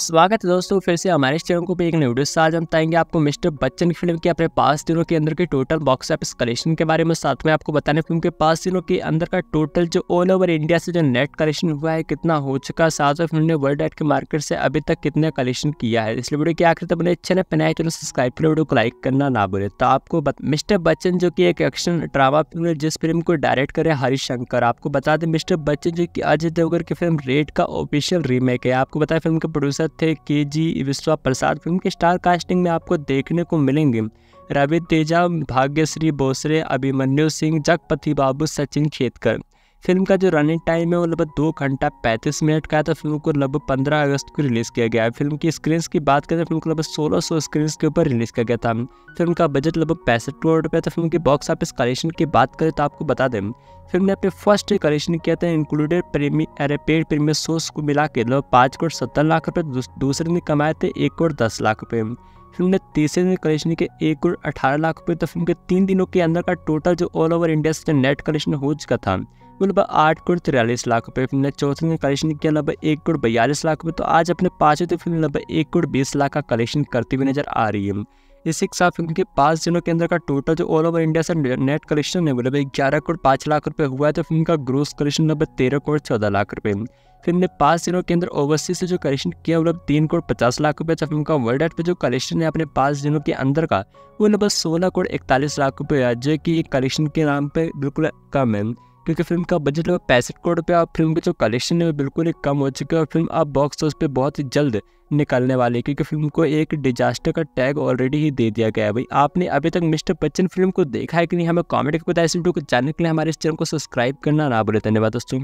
स्वागत है दोस्तों फिर से हमारे चैनल को एक वीडियो से आज हम बताएंगे आपको मिस्टर बच्चन की फिल्म के अपने पाँच दिनों के अंदर के टोटल बॉक्स ऑफिस कलेक्शन के बारे में साथ में आपको बताने फिल्म के पाँच दिनों के अंदर का टोटल जो ऑल ओवर इंडिया से जो नेट कलेक्शन हुआ है कितना हो चुका है साथ में फिल्म ने वर्ल्ड एड के मार्केट से अभी तक कितना कलेक्शन किया है इसलिए वीडियो के आखिर तक अपने अच्छे ने पहनाए चैनल सब्सक्राइब करें वीडियो को लाइक करना ना भूलें तो आपको मिस्टर बच्चन जो कि एक एक्शन ड्रामा फिल्म है जिस फिल्म को डायरेक्ट करे हरिशंकर आपको बता दें मिस्टर बच्चन जो कि अजय देवगर की फिल्म रेड का ऑफिशियल रीमेक है आपको बताया फिल्म के प्रोड्यूसर दत्त थे K G Vishwa Prasad film के स्टार कास्टिंग में आपको देखने को मिलेंगे रवि तेजा भाग्यश्री बोसरे अभिमन्यु सिंह जगपति बाबू सचिन खेतकर फिल्म का जो रनिंग टाइम है वो लगभग दो घंटा पैंतीस मिनट का है तो फिल्म को लगभग पंद्रह अगस्त को रिलीज़ किया गया है फिल्म की स्क्रीन की बात करें तो फिल्म को लगभग सोलह सौ स्क्रीन के ऊपर रिलीज़ किया गया था फिल्म का बजट लगभग पैंसठ करोड़ रुपये था फिल्म के बॉक्स ऑफिस कलेक्शन की बात करें तो आपको बता दें फिल्म ने अपने फर्स्ट कलेक्शन किया था इंक्लूडेड प्रेमी अरे पेड प्रीमियर सोर्स को मिला के लगभग पाँच करोड़ सत्तर लाख रुपये दूसरे दिन कमाए थे एक करोड़ दस लाख रुपये फिल्म ने तीसरे दिन कलेक्शन के एक करोड़ अठारह लाख रुपये तो फिल्म के तीन दिनों के अंदर का टोटल जो ऑल ओवर इंडिया से नेट कलेक्शन हो चुका था वो मतलब लगभग आठ करोड़ तिरालीस लाख रुपये फिल्म ने चौथे दिन कलेक्शन किया लगभग एक करोड़ बयालीस लाख रुपये तो आज अपने पाँचवें दिन तो फिल्म लगभग एक करोड़ बीस लाख का कलेक्शन करती हुई नजर आ रही है इसी के साथ फिल्म के पाँच दिनों के अंदर का टोटल जो ऑल ओवर इंडिया से नेट कलेक्शन है वो लगभग ग्यारह करोड़ पाँच लाख रुपये हुआ है तो फिल्म का ग्रोथ कलेक्शन लगभग तेरह करोड़ चौदह लाख रुपये फिल्म ने पाँच दिनों के अंदर ओवरसीज से जो कलेक्शन किया वो लगभग तीन करोड़ पचास लाख रुपये तो फिल्म का वर्ल्ड एड पर जो कलेक्शन है अपने पाँच दिनों के अंदर का वो लगभग सोलह करोड़ इकतालीस लाख रुपये है जो कि कलेक्शन के नाम पर बिल्कुल कम है क्योंकि फिल्म का बजट लगभग पैंसठ करोड़ रुपया और फिल्म का जो कलेक्शन है वो बिल्कुल ही कम हो चुका है और फिल्म अब बॉक्स ऑफिस पे बहुत ही जल्द निकालने वाली है क्योंकि फिल्म को एक डिजास्टर का टैग ऑलरेडी ही दे दिया गया है भाई आपने अभी तक मिस्टर बच्चन फिल्म को देखा है कि नहीं हमें कॉमेडी को बताया इस वीडियो को जानने के लिए हमारे इस चैनल को सब्सक्राइब करना ना बोले धन्यवाद दोस्तों